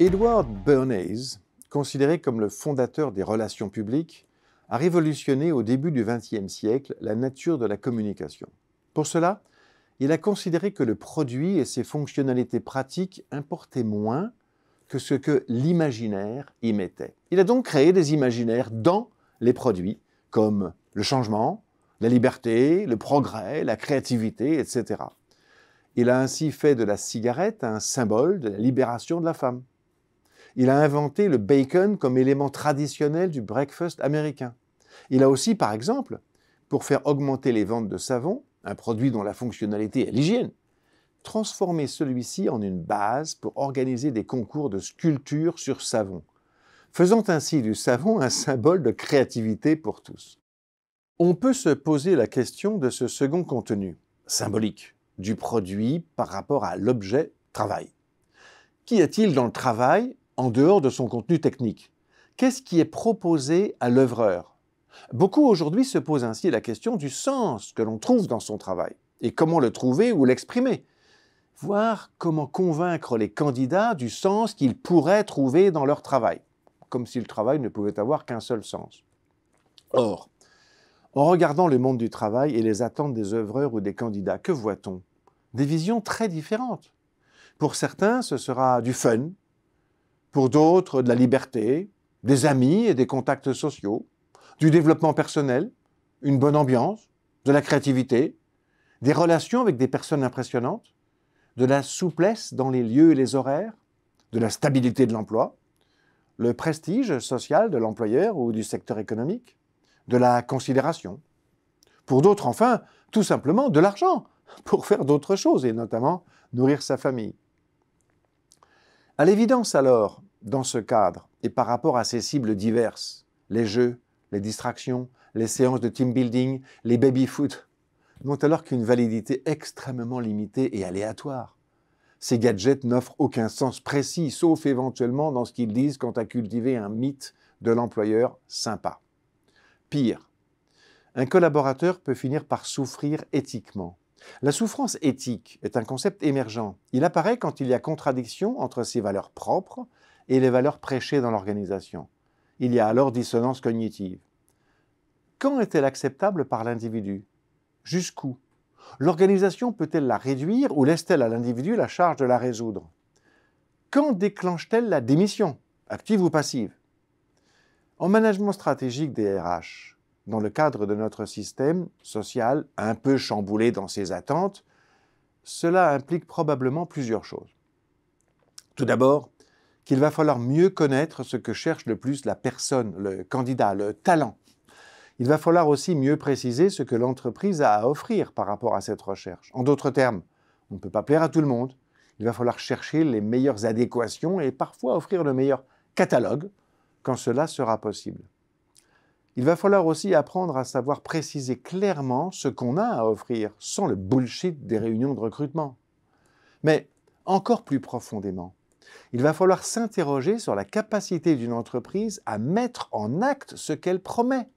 Edward Bernays, considéré comme le fondateur des relations publiques, a révolutionné au début du XXe siècle la nature de la communication. Pour cela, il a considéré que le produit et ses fonctionnalités pratiques importaient moins que ce que l'imaginaire y mettait. Il a donc créé des imaginaires dans les produits, comme le changement, la liberté, le progrès, la créativité, etc. Il a ainsi fait de la cigarette un symbole de la libération de la femme. Il a inventé le bacon comme élément traditionnel du breakfast américain. Il a aussi, par exemple, pour faire augmenter les ventes de savon, un produit dont la fonctionnalité est l'hygiène, transformé celui-ci en une base pour organiser des concours de sculpture sur savon, faisant ainsi du savon un symbole de créativité pour tous. On peut se poser la question de ce second contenu, symbolique, du produit par rapport à l'objet travail. Qu'y a-t-il dans le travail en dehors de son contenu technique. Qu'est-ce qui est proposé à l'œuvreur Beaucoup aujourd'hui se posent ainsi la question du sens que l'on trouve dans son travail et comment le trouver ou l'exprimer, Voir comment convaincre les candidats du sens qu'ils pourraient trouver dans leur travail, comme si le travail ne pouvait avoir qu'un seul sens. Or, en regardant le monde du travail et les attentes des œuvreurs ou des candidats, que voit-on Des visions très différentes. Pour certains, ce sera du fun, pour d'autres de la liberté, des amis et des contacts sociaux, du développement personnel, une bonne ambiance, de la créativité, des relations avec des personnes impressionnantes, de la souplesse dans les lieux et les horaires, de la stabilité de l'emploi, le prestige social de l'employeur ou du secteur économique, de la considération. Pour d'autres, enfin, tout simplement de l'argent pour faire d'autres choses et notamment nourrir sa famille. À l'évidence alors, dans ce cadre et par rapport à ces cibles diverses, les jeux, les distractions, les séances de team building, les baby-foot, n'ont alors qu'une validité extrêmement limitée et aléatoire. Ces gadgets n'offrent aucun sens précis, sauf éventuellement dans ce qu'ils disent quant à cultiver un mythe de l'employeur sympa. Pire, un collaborateur peut finir par souffrir éthiquement. La souffrance éthique est un concept émergent. Il apparaît quand il y a contradiction entre ses valeurs propres et les valeurs prêchées dans l'organisation. Il y a alors dissonance cognitive. Quand est-elle acceptable par l'individu Jusqu'où L'organisation peut-elle la réduire ou laisse-t-elle à l'individu la charge de la résoudre Quand déclenche-t-elle la démission, active ou passive En management stratégique des RH, dans le cadre de notre système social un peu chamboulé dans ses attentes, cela implique probablement plusieurs choses. Tout d'abord, qu'il va falloir mieux connaître ce que cherche le plus la personne, le candidat, le talent. Il va falloir aussi mieux préciser ce que l'entreprise a à offrir par rapport à cette recherche. En d'autres termes, on ne peut pas plaire à tout le monde. Il va falloir chercher les meilleures adéquations et parfois offrir le meilleur catalogue quand cela sera possible. Il va falloir aussi apprendre à savoir préciser clairement ce qu'on a à offrir sans le bullshit des réunions de recrutement. Mais encore plus profondément, il va falloir s'interroger sur la capacité d'une entreprise à mettre en acte ce qu'elle promet.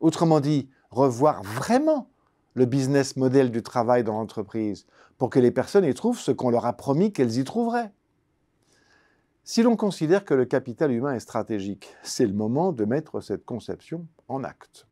Autrement dit, revoir vraiment le business model du travail dans l'entreprise pour que les personnes y trouvent ce qu'on leur a promis qu'elles y trouveraient. Si l'on considère que le capital humain est stratégique, c'est le moment de mettre cette conception en acte.